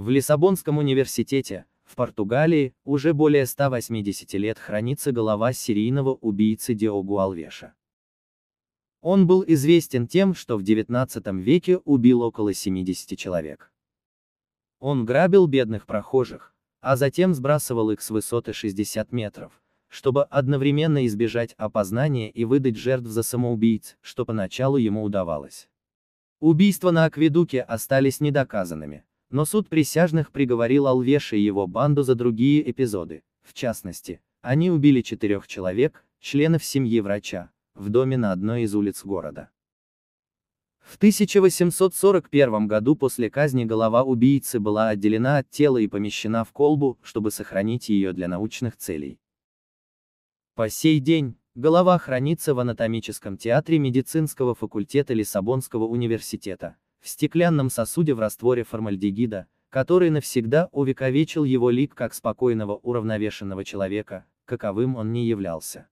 В Лиссабонском университете, в Португалии, уже более 180 лет хранится голова серийного убийцы Диогу Алвеша. Он был известен тем, что в XIX веке убил около 70 человек. Он грабил бедных прохожих, а затем сбрасывал их с высоты 60 метров, чтобы одновременно избежать опознания и выдать жертв за самоубийц, что поначалу ему удавалось. Убийства на Акведуке остались недоказанными, но суд присяжных приговорил Алвеша и его банду за другие эпизоды. В частности, они убили четырех человек, членов семьи врача, в доме на одной из улиц города. В 1841 году после казни голова убийцы была отделена от тела и помещена в колбу, чтобы сохранить ее для научных целей. По сей день, голова хранится в анатомическом театре медицинского факультета Лиссабонского университета, в стеклянном сосуде в растворе формальдегида, который навсегда увековечил его лик как спокойного уравновешенного человека, каковым он не являлся.